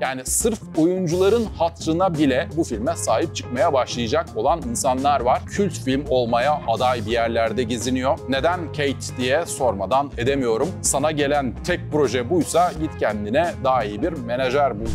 Yani sırf oyuncuların hatrına bile bu filme sahip çıkmaya başlayacak olan insanlar var. Kült film olmaya aday bir yerlerde geziniyor. Neden Kate diye sormadan edemiyorum. Sana gelen tek proje buysa git kendine daha iyi bir menajer bul.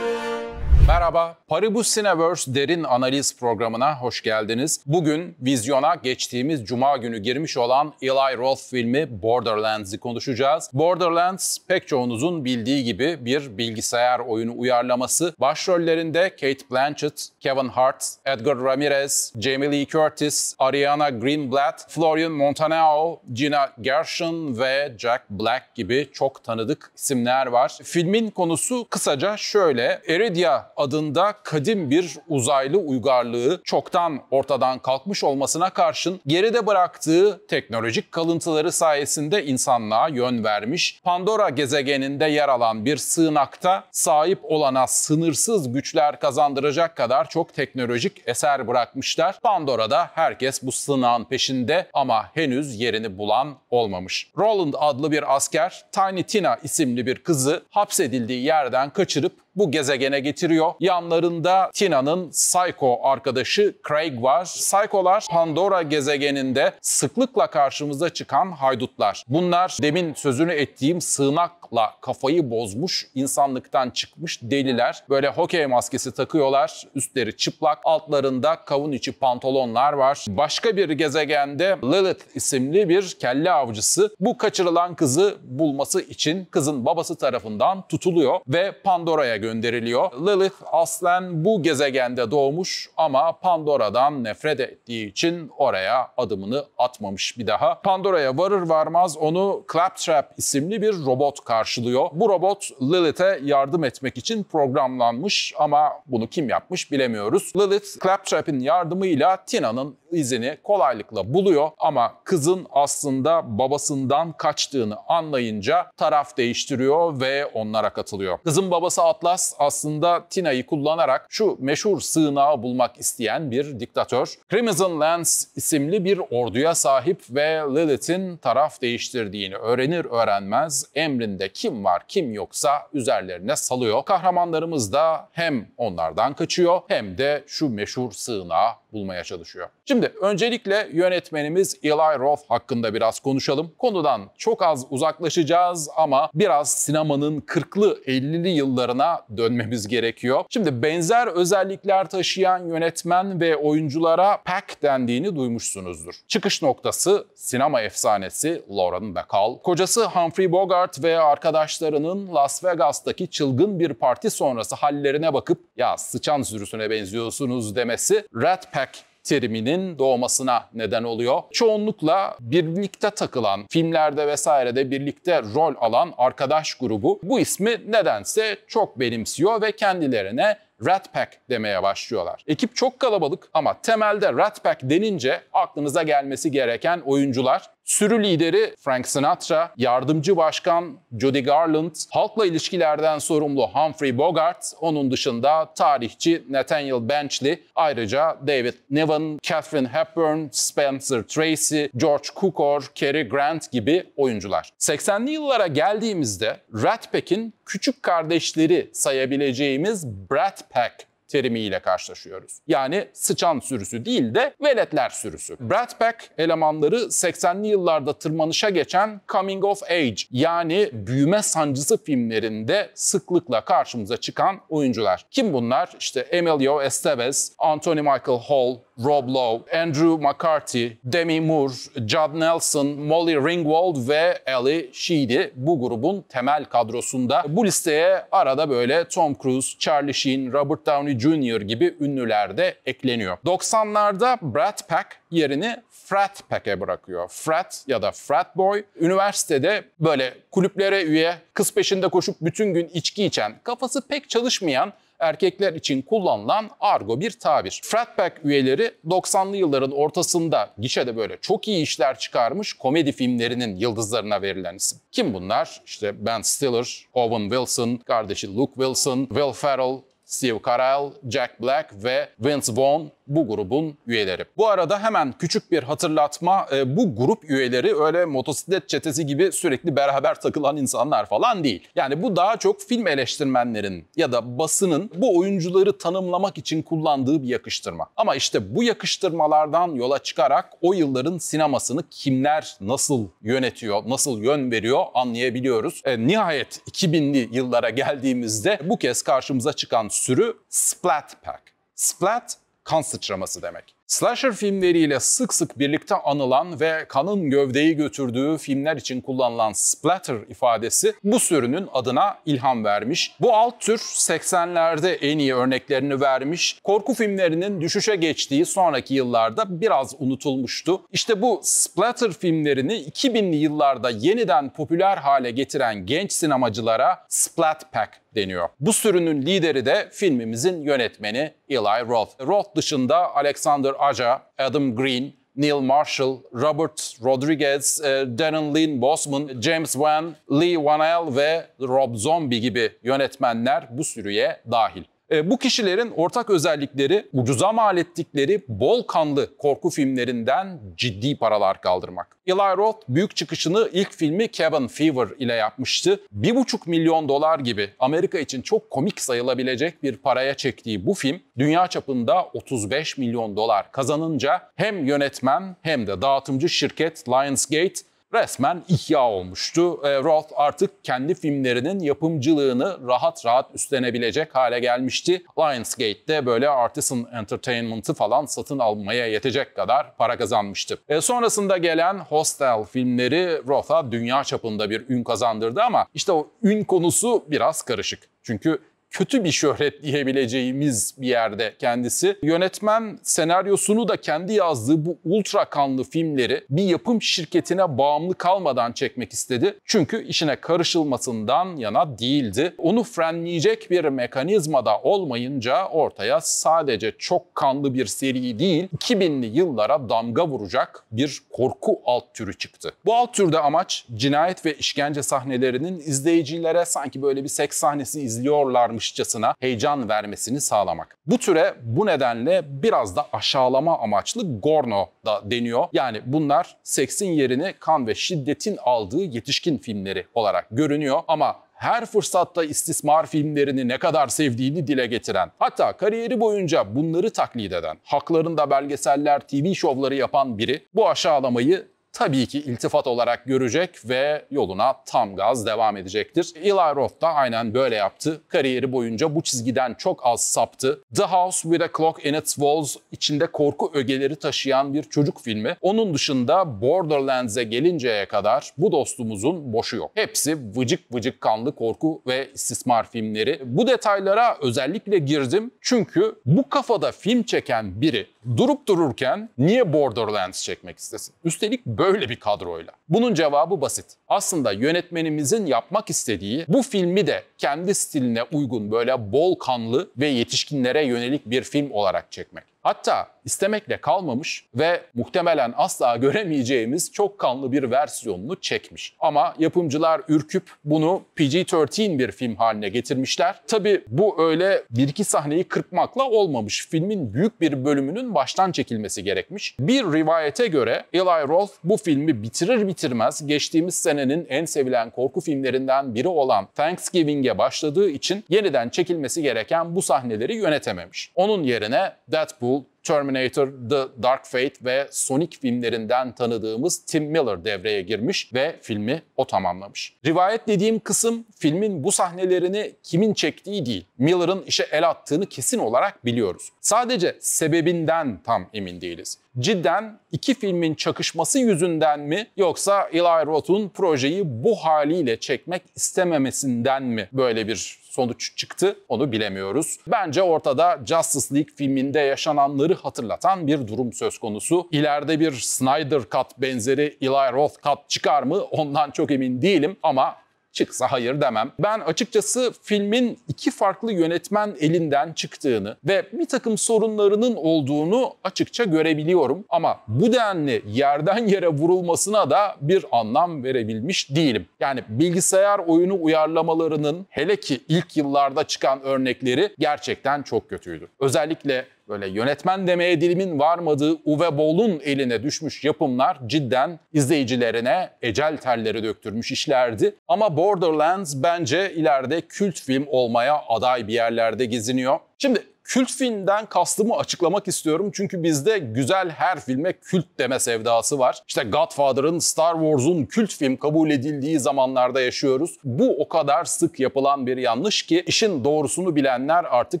Merhaba, Paribus Cineverse derin analiz programına hoş geldiniz. Bugün vizyona geçtiğimiz cuma günü girmiş olan Eli Roth filmi Borderlands'i konuşacağız. Borderlands pek çoğunuzun bildiği gibi bir bilgisayar oyunu uyarlaması. Başrollerinde Kate Blanchett, Kevin Hart, Edgar Ramirez, Jamie Lee Curtis, Ariana Greenblatt, Florian Montanaro, Gina Gershon ve Jack Black gibi çok tanıdık isimler var. Filmin konusu kısaca şöyle. Eridia adı adında kadim bir uzaylı uygarlığı çoktan ortadan kalkmış olmasına karşın geride bıraktığı teknolojik kalıntıları sayesinde insanlığa yön vermiş, Pandora gezegeninde yer alan bir sığınakta sahip olana sınırsız güçler kazandıracak kadar çok teknolojik eser bırakmışlar. Pandora'da herkes bu sığınağın peşinde ama henüz yerini bulan olmamış. Roland adlı bir asker Tiny Tina isimli bir kızı hapsedildiği yerden kaçırıp bu gezegene getiriyor. Yanlarında Tina'nın Psycho arkadaşı Craig var. Psycho'lar Pandora gezegeninde sıklıkla karşımıza çıkan haydutlar. Bunlar demin sözünü ettiğim sığınak takmakla kafayı bozmuş, insanlıktan çıkmış deliler. Böyle hokey maskesi takıyorlar, üstleri çıplak, altlarında kavun içi pantolonlar var. Başka bir gezegende Lilith isimli bir kelle avcısı bu kaçırılan kızı bulması için kızın babası tarafından tutuluyor ve Pandora'ya gönderiliyor. Lilith aslen bu gezegende doğmuş ama Pandora'dan nefret ettiği için oraya adımını atmamış bir daha. Pandora'ya varır varmaz onu Claptrap isimli bir robot karşılıyor karşılıyor. Bu robot Lilith'e yardım etmek için programlanmış ama bunu kim yapmış bilemiyoruz. Lilith, Claptrap'in yardımıyla Tina'nın izini kolaylıkla buluyor ama kızın aslında babasından kaçtığını anlayınca taraf değiştiriyor ve onlara katılıyor. Kızın babası Atlas aslında Tina'yı kullanarak şu meşhur sığınağı bulmak isteyen bir diktatör. Crimson Lands isimli bir orduya sahip ve Lilith'in taraf değiştirdiğini öğrenir öğrenmez emrinde kim var kim yoksa üzerlerine salıyor. Kahramanlarımız da hem onlardan kaçıyor hem de şu meşhur sığınağa bulmaya çalışıyor. Şimdi öncelikle yönetmenimiz Eli Roth hakkında biraz konuşalım. Konudan çok az uzaklaşacağız ama biraz sinemanın 40'lı 50'li yıllarına dönmemiz gerekiyor. Şimdi benzer özellikler taşıyan yönetmen ve oyunculara Pack dendiğini duymuşsunuzdur. Çıkış noktası sinema efsanesi Lauren Bacall. Kocası Humphrey Bogart ve arkadaşlarının Las Vegas'taki çılgın bir parti sonrası hallerine bakıp ya sıçan sürüsüne benziyorsunuz demesi Red Pack hack teriminin doğmasına neden oluyor. Çoğunlukla birlikte takılan, filmlerde vesairede birlikte rol alan arkadaş grubu bu ismi nedense çok benimsiyor ve kendilerine Rat Pack demeye başlıyorlar. Ekip çok kalabalık ama temelde Rat Pack denince aklınıza gelmesi gereken oyuncular Sürü lideri Frank Sinatra, yardımcı başkan Judy Garland, halkla ilişkilerden sorumlu Humphrey Bogart, onun dışında tarihçi Nathaniel Benchley, ayrıca David Niven, Catherine Hepburn, Spencer Tracy, George Cukor, Cary Grant gibi oyuncular. 80'li yıllara geldiğimizde Rat Pack'in küçük kardeşleri sayabileceğimiz Brad Pack terimiyle karşılaşıyoruz. Yani sıçan sürüsü değil de veletler sürüsü. Brad Pack elemanları 80'li yıllarda tırmanışa geçen Coming of Age yani büyüme sancısı filmlerinde sıklıkla karşımıza çıkan oyuncular. Kim bunlar? İşte Emilio Estevez, Anthony Michael Hall, Rob Lowe, Andrew McCarthy, Demi Moore, Judd Nelson, Molly Ringwald ve Ali Sheedy bu grubun temel kadrosunda. Bu listeye arada böyle Tom Cruise, Charlie Sheen, Robert Downey Downey Jr. gibi ünlüler de ekleniyor. 90'larda Brad Pack yerini Frat Pack'e bırakıyor. Frat ya da Frat Boy üniversitede böyle kulüplere üye, kız peşinde koşup bütün gün içki içen, kafası pek çalışmayan erkekler için kullanılan argo bir tabir. Frat Pack üyeleri 90'lı yılların ortasında gişede böyle çok iyi işler çıkarmış komedi filmlerinin yıldızlarına verilen isim. Kim bunlar? İşte Ben Stiller, Owen Wilson, kardeşi Luke Wilson, Will Ferrell, Steve Carell, Jack Black ve Vince Vaughn bu grubun üyeleri. Bu arada hemen küçük bir hatırlatma. E, bu grup üyeleri öyle motosiklet çetesi gibi sürekli beraber takılan insanlar falan değil. Yani bu daha çok film eleştirmenlerin ya da basının bu oyuncuları tanımlamak için kullandığı bir yakıştırma. Ama işte bu yakıştırmalardan yola çıkarak o yılların sinemasını kimler nasıl yönetiyor, nasıl yön veriyor anlayabiliyoruz. E, nihayet 2000'li yıllara geldiğimizde bu kez karşımıza çıkan sürü Splat Pack. Splat kan sıçraması demek. Slasher filmleriyle sık sık birlikte anılan ve kanın gövdeyi götürdüğü filmler için kullanılan splatter ifadesi bu sürünün adına ilham vermiş. Bu alt tür 80'lerde en iyi örneklerini vermiş. Korku filmlerinin düşüşe geçtiği sonraki yıllarda biraz unutulmuştu. İşte bu splatter filmlerini 2000'li yıllarda yeniden popüler hale getiren genç sinemacılara Splat Pack deniyor. Bu sürünün lideri de filmimizin yönetmeni Eli Roth. Roth dışında Alexander Aja, Adam Green, Neil Marshall, Robert Rodriguez, e, Darren Lynn Bosman, James Wan, Lee Wanell ve Rob Zombie gibi yönetmenler bu sürüye dahil. E, bu kişilerin ortak özellikleri ucuza mal ettikleri bol kanlı korku filmlerinden ciddi paralar kaldırmak. Eli Roth büyük çıkışını ilk filmi Kevin Fever ile yapmıştı. 1,5 milyon dolar gibi Amerika için çok komik sayılabilecek bir paraya çektiği bu film dünya çapında 35 milyon dolar kazanınca hem yönetmen hem de dağıtımcı şirket Lionsgate resmen ihya olmuştu. E, Roth artık kendi filmlerinin yapımcılığını rahat rahat üstlenebilecek hale gelmişti. Lionsgate'de böyle Artisan Entertainment'ı falan satın almaya yetecek kadar para kazanmıştı. E, sonrasında gelen Hostel filmleri Roth'a dünya çapında bir ün kazandırdı ama işte o ün konusu biraz karışık. Çünkü kötü bir şöhret diyebileceğimiz bir yerde kendisi. Yönetmen senaryosunu da kendi yazdığı bu ultra kanlı filmleri bir yapım şirketine bağımlı kalmadan çekmek istedi. Çünkü işine karışılmasından yana değildi. Onu frenleyecek bir mekanizmada olmayınca ortaya sadece çok kanlı bir seri değil, 2000'li yıllara damga vuracak bir korku alt türü çıktı. Bu alt türde amaç cinayet ve işkence sahnelerinin izleyicilere sanki böyle bir seks sahnesi izliyorlar varmışçasına heyecan vermesini sağlamak. Bu türe bu nedenle biraz da aşağılama amaçlı Gorno da deniyor. Yani bunlar seksin yerini kan ve şiddetin aldığı yetişkin filmleri olarak görünüyor ama her fırsatta istismar filmlerini ne kadar sevdiğini dile getiren, hatta kariyeri boyunca bunları taklit eden, haklarında belgeseller, TV şovları yapan biri bu aşağılamayı tabii ki iltifat olarak görecek ve yoluna tam gaz devam edecektir. Eli Roth da aynen böyle yaptı. Kariyeri boyunca bu çizgiden çok az saptı. The House with a Clock in its Walls içinde korku ögeleri taşıyan bir çocuk filmi. Onun dışında Borderlands'e gelinceye kadar bu dostumuzun boşu yok. Hepsi vıcık vıcık kanlı korku ve istismar filmleri. Bu detaylara özellikle girdim çünkü bu kafada film çeken biri durup dururken niye Borderlands çekmek istesin? Üstelik böyle böyle bir kadroyla? Bunun cevabı basit. Aslında yönetmenimizin yapmak istediği bu filmi de kendi stiline uygun böyle bol kanlı ve yetişkinlere yönelik bir film olarak çekmek. Hatta istemekle kalmamış ve muhtemelen asla göremeyeceğimiz çok kanlı bir versiyonunu çekmiş. Ama yapımcılar ürküp bunu PG-13 bir film haline getirmişler. Tabi bu öyle bir iki sahneyi kırpmakla olmamış. Filmin büyük bir bölümünün baştan çekilmesi gerekmiş. Bir rivayete göre Eli Roth bu filmi bitirir bitirmez geçtiğimiz senenin en sevilen korku filmlerinden biri olan Thanksgiving'e başladığı için yeniden çekilmesi gereken bu sahneleri yönetememiş. Onun yerine Deadpool Deadpool, Terminator, The Dark Fate ve Sonic filmlerinden tanıdığımız Tim Miller devreye girmiş ve filmi o tamamlamış. Rivayet dediğim kısım filmin bu sahnelerini kimin çektiği değil. Miller'ın işe el attığını kesin olarak biliyoruz. Sadece sebebinden tam emin değiliz. Cidden iki filmin çakışması yüzünden mi yoksa Eli Roth'un projeyi bu haliyle çekmek istememesinden mi böyle bir sonuç çıktı onu bilemiyoruz. Bence ortada Justice League filminde yaşananları hatırlatan bir durum söz konusu. İleride bir Snyder Cut benzeri Eli Roth Cut çıkar mı ondan çok emin değilim ama çıksa hayır demem. Ben açıkçası filmin iki farklı yönetmen elinden çıktığını ve bir takım sorunlarının olduğunu açıkça görebiliyorum. Ama bu denli yerden yere vurulmasına da bir anlam verebilmiş değilim. Yani bilgisayar oyunu uyarlamalarının hele ki ilk yıllarda çıkan örnekleri gerçekten çok kötüydü. Özellikle böyle yönetmen demeye dilimin varmadığı Uwe Boll'un eline düşmüş yapımlar cidden izleyicilerine ecel terleri döktürmüş işlerdi. Ama Borderlands bence ileride kült film olmaya aday bir yerlerde geziniyor. Şimdi Kült filmden kastımı açıklamak istiyorum çünkü bizde güzel her filme kült deme sevdası var. İşte Godfather'ın, Star Wars'un kült film kabul edildiği zamanlarda yaşıyoruz. Bu o kadar sık yapılan bir yanlış ki işin doğrusunu bilenler artık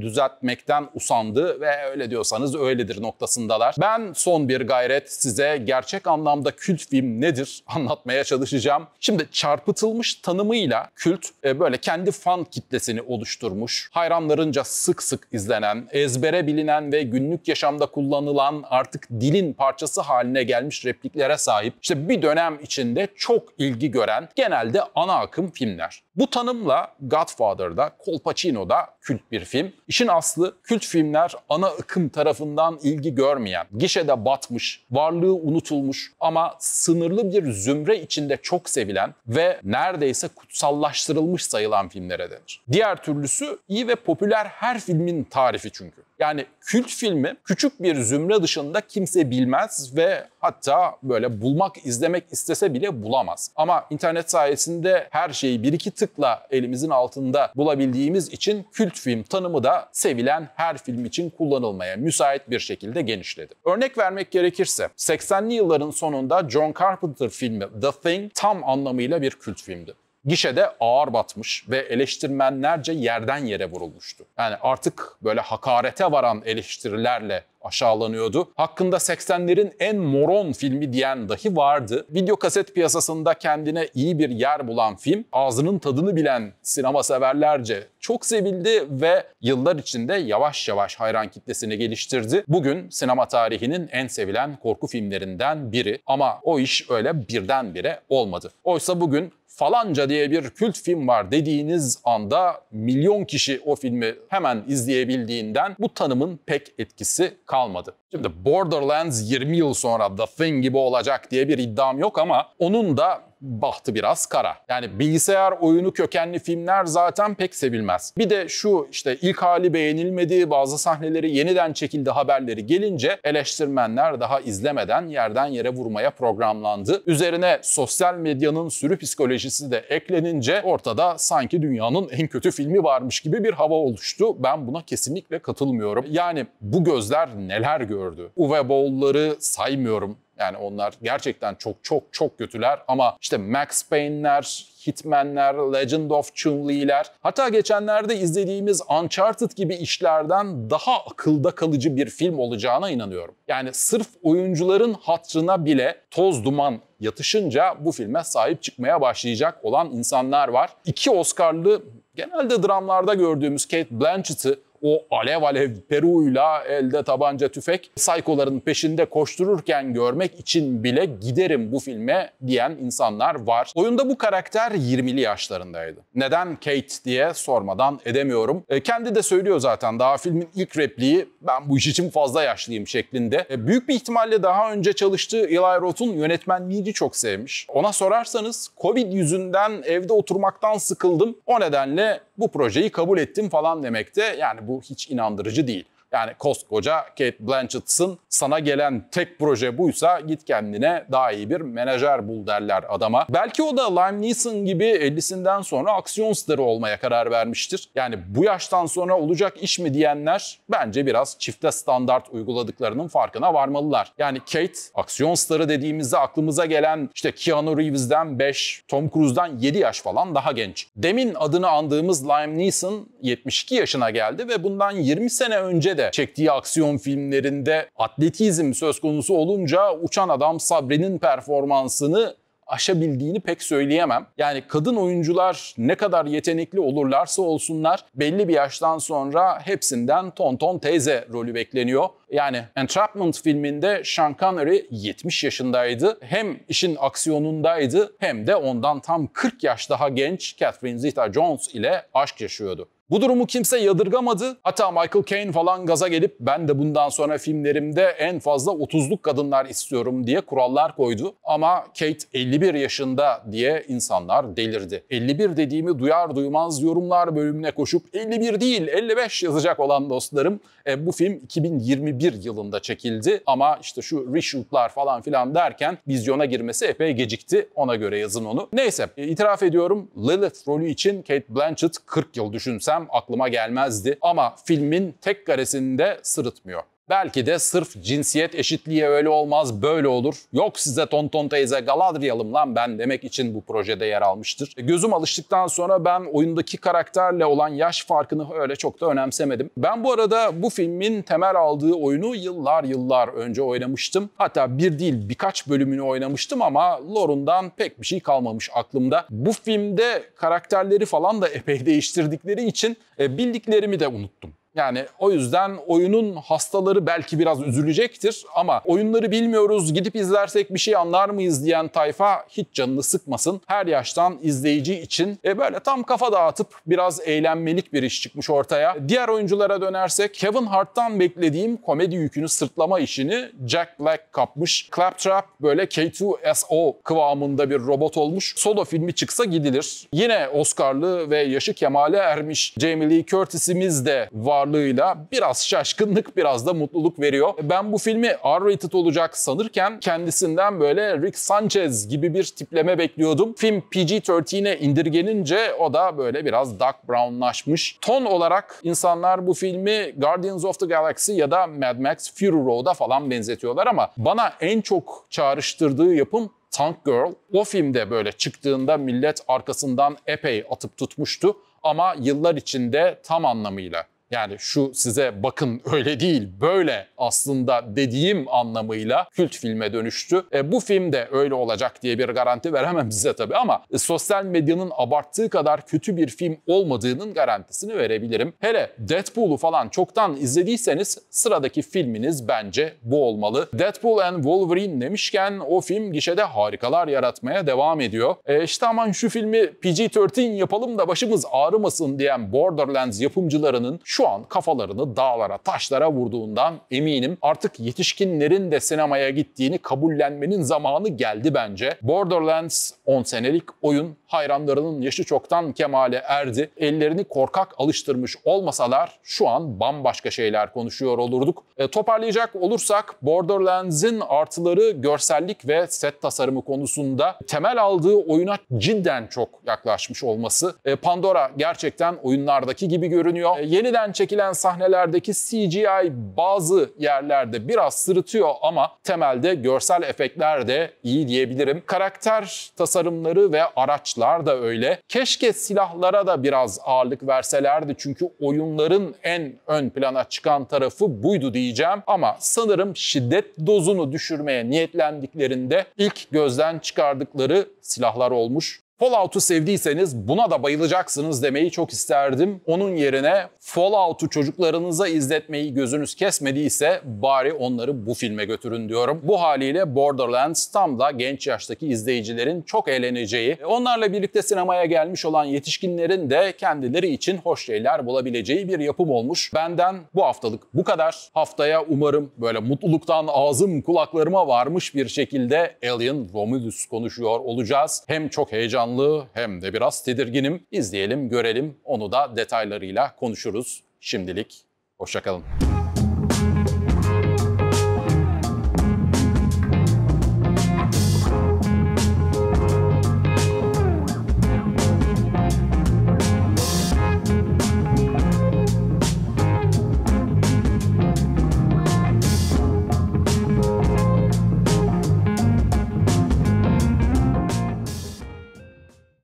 düzeltmekten usandı ve öyle diyorsanız öyledir noktasındalar. Ben son bir gayret size gerçek anlamda kült film nedir anlatmaya çalışacağım. Şimdi çarpıtılmış tanımıyla kült e, böyle kendi fan kitlesini oluşturmuş, hayranlarınca sık sık izlenen söylenen, ezbere bilinen ve günlük yaşamda kullanılan artık dilin parçası haline gelmiş repliklere sahip işte bir dönem içinde çok ilgi gören genelde ana akım filmler. Bu tanımla Godfather'da, Colpacino'da kült bir film. İşin aslı kült filmler ana akım tarafından ilgi görmeyen, gişede batmış, varlığı unutulmuş ama sınırlı bir zümre içinde çok sevilen ve neredeyse kutsallaştırılmış sayılan filmlere denir. Diğer türlüsü iyi ve popüler her filmin tarihi tarifi çünkü. Yani kült filmi küçük bir zümre dışında kimse bilmez ve hatta böyle bulmak, izlemek istese bile bulamaz. Ama internet sayesinde her şeyi bir iki tıkla elimizin altında bulabildiğimiz için kült film tanımı da sevilen her film için kullanılmaya müsait bir şekilde genişledi. Örnek vermek gerekirse 80'li yılların sonunda John Carpenter filmi The Thing tam anlamıyla bir kült filmdi gişede ağır batmış ve eleştirmenlerce yerden yere vurulmuştu. Yani artık böyle hakarete varan eleştirilerle aşağılanıyordu. Hakkında 80'lerin en moron filmi diyen dahi vardı. Video kaset piyasasında kendine iyi bir yer bulan film, ağzının tadını bilen sinema severlerce çok sevildi ve yıllar içinde yavaş yavaş hayran kitlesini geliştirdi. Bugün sinema tarihinin en sevilen korku filmlerinden biri ama o iş öyle birdenbire olmadı. Oysa bugün falanca diye bir kült film var dediğiniz anda milyon kişi o filmi hemen izleyebildiğinden bu tanımın pek etkisi kalmadı kalmadı. Şimdi Borderlands 20 yıl sonra The Thing gibi olacak diye bir iddiam yok ama onun da bahtı biraz kara. Yani bilgisayar oyunu kökenli filmler zaten pek sevilmez. Bir de şu işte ilk hali beğenilmediği bazı sahneleri yeniden çekildi haberleri gelince eleştirmenler daha izlemeden yerden yere vurmaya programlandı. Üzerine sosyal medyanın sürü psikolojisi de eklenince ortada sanki dünyanın en kötü filmi varmış gibi bir hava oluştu. Ben buna kesinlikle katılmıyorum. Yani bu gözler neler gördü? gördü. Uwe Boll'ları saymıyorum. Yani onlar gerçekten çok çok çok kötüler ama işte Max Payne'ler, Hitman'ler, Legend of Chun-Li'ler hatta geçenlerde izlediğimiz Uncharted gibi işlerden daha akılda kalıcı bir film olacağına inanıyorum. Yani sırf oyuncuların hatrına bile toz duman yatışınca bu filme sahip çıkmaya başlayacak olan insanlar var. İki Oscar'lı genelde dramlarda gördüğümüz Kate Blanchett'ı o alev alev Peru'yla elde tabanca tüfek saykoların peşinde koştururken görmek için bile giderim bu filme diyen insanlar var. Oyunda bu karakter 20'li yaşlarındaydı. Neden Kate diye sormadan edemiyorum. E, kendi de söylüyor zaten daha filmin ilk repliği ben bu iş için fazla yaşlıyım şeklinde. E, büyük bir ihtimalle daha önce çalıştığı Eli Roth'un yönetmenliğini çok sevmiş. Ona sorarsanız Covid yüzünden evde oturmaktan sıkıldım. O nedenle bu projeyi kabul ettim falan demekte de yani bu hiç inandırıcı değil. Yani koskoca Kate Blanchett'sın sana gelen tek proje buysa git kendine daha iyi bir menajer bul derler adama. Belki o da Lime Neeson gibi 50'sinden sonra aksiyon starı olmaya karar vermiştir. Yani bu yaştan sonra olacak iş mi diyenler bence biraz çifte standart uyguladıklarının farkına varmalılar. Yani Kate aksiyon starı dediğimizde aklımıza gelen işte Keanu Reeves'den 5, Tom Cruise'dan 7 yaş falan daha genç. Demin adını andığımız Lime Neeson 72 yaşına geldi ve bundan 20 sene önce de de çektiği aksiyon filmlerinde atletizm söz konusu olunca uçan adam Sabri'nin performansını aşabildiğini pek söyleyemem. Yani kadın oyuncular ne kadar yetenekli olurlarsa olsunlar belli bir yaştan sonra hepsinden Tonton teyze rolü bekleniyor. Yani Entrapment filminde Sean Connery 70 yaşındaydı. Hem işin aksiyonundaydı hem de ondan tam 40 yaş daha genç Catherine Zeta-Jones ile aşk yaşıyordu. Bu durumu kimse yadırgamadı. Hatta Michael Caine falan gaza gelip ben de bundan sonra filmlerimde en fazla 30'luk kadınlar istiyorum diye kurallar koydu. Ama Kate 51 yaşında diye insanlar delirdi. 51 dediğimi duyar duymaz yorumlar bölümüne koşup 51 değil 55 yazacak olan dostlarım e, bu film 2021 yılında çekildi ama işte şu reshootlar falan filan derken vizyona girmesi epey gecikti. Ona göre yazın onu. Neyse e, itiraf ediyorum Lilith rolü için Kate Blanchett 40 yıl düşünsen desem aklıma gelmezdi ama filmin tek karesinde de sırıtmıyor. Belki de sırf cinsiyet eşitliği öyle olmaz böyle olur. Yok size tonton teyze Galadriel'im lan ben demek için bu projede yer almıştır. E, gözüm alıştıktan sonra ben oyundaki karakterle olan yaş farkını öyle çok da önemsemedim. Ben bu arada bu filmin temel aldığı oyunu yıllar yıllar önce oynamıştım. Hatta bir değil birkaç bölümünü oynamıştım ama Lorundan pek bir şey kalmamış aklımda. Bu filmde karakterleri falan da epey değiştirdikleri için e, bildiklerimi de unuttum. Yani o yüzden oyunun hastaları belki biraz üzülecektir ama oyunları bilmiyoruz, gidip izlersek bir şey anlar mıyız diyen tayfa hiç canını sıkmasın. Her yaştan izleyici için e, böyle tam kafa dağıtıp biraz eğlenmelik bir iş çıkmış ortaya. Diğer oyunculara dönersek Kevin Hart'tan beklediğim komedi yükünü sırtlama işini Jack Black kapmış. Claptrap böyle K2SO kıvamında bir robot olmuş. Solo filmi çıksa gidilir. Yine Oscar'lı ve yaşı kemale ermiş Jamie Lee Curtis'imiz de var varlığıyla biraz şaşkınlık biraz da mutluluk veriyor. Ben bu filmi R-rated olacak sanırken kendisinden böyle Rick Sanchez gibi bir tipleme bekliyordum. Film PG-13'e indirgenince o da böyle biraz dark brownlaşmış. Ton olarak insanlar bu filmi Guardians of the Galaxy ya da Mad Max Fury Road'a falan benzetiyorlar ama bana en çok çağrıştırdığı yapım Tank Girl. O filmde böyle çıktığında millet arkasından epey atıp tutmuştu ama yıllar içinde tam anlamıyla yani şu size bakın öyle değil böyle aslında dediğim anlamıyla kült filme dönüştü. E, bu film de öyle olacak diye bir garanti veremem size tabii ama e, sosyal medyanın abarttığı kadar kötü bir film olmadığının garantisini verebilirim. Hele Deadpool'u falan çoktan izlediyseniz sıradaki filminiz bence bu olmalı. Deadpool and Wolverine demişken o film gişede harikalar yaratmaya devam ediyor. E, işte aman şu filmi PG-13 yapalım da başımız ağrımasın diyen Borderlands yapımcılarının şu şu an kafalarını dağlara, taşlara vurduğundan eminim. Artık yetişkinlerin de sinemaya gittiğini kabullenmenin zamanı geldi bence. Borderlands 10 senelik oyun hayranlarının yaşı çoktan kemale erdi. Ellerini korkak alıştırmış olmasalar şu an bambaşka şeyler konuşuyor olurduk. E, toparlayacak olursak Borderlands'in artıları görsellik ve set tasarımı konusunda temel aldığı oyuna cidden çok yaklaşmış olması. E, Pandora gerçekten oyunlardaki gibi görünüyor. E, yeniden çekilen sahnelerdeki CGI bazı yerlerde biraz sırıtıyor ama temelde görsel efektler de iyi diyebilirim. Karakter tasarımı tasarımları ve araçlar da öyle. Keşke silahlara da biraz ağırlık verselerdi çünkü oyunların en ön plana çıkan tarafı buydu diyeceğim ama sanırım şiddet dozunu düşürmeye niyetlendiklerinde ilk gözden çıkardıkları silahlar olmuş. Fallout'u sevdiyseniz buna da bayılacaksınız demeyi çok isterdim. Onun yerine Fallout'u çocuklarınıza izletmeyi gözünüz kesmediyse bari onları bu filme götürün diyorum. Bu haliyle Borderlands tam da genç yaştaki izleyicilerin çok eğleneceği, onlarla birlikte sinemaya gelmiş olan yetişkinlerin de kendileri için hoş şeyler bulabileceği bir yapım olmuş. Benden bu haftalık bu kadar. Haftaya umarım böyle mutluluktan ağzım kulaklarıma varmış bir şekilde Alien Romulus konuşuyor olacağız. Hem çok heyecanlı heyecanlı hem de biraz tedirginim. İzleyelim, görelim. Onu da detaylarıyla konuşuruz. Şimdilik hoşçakalın.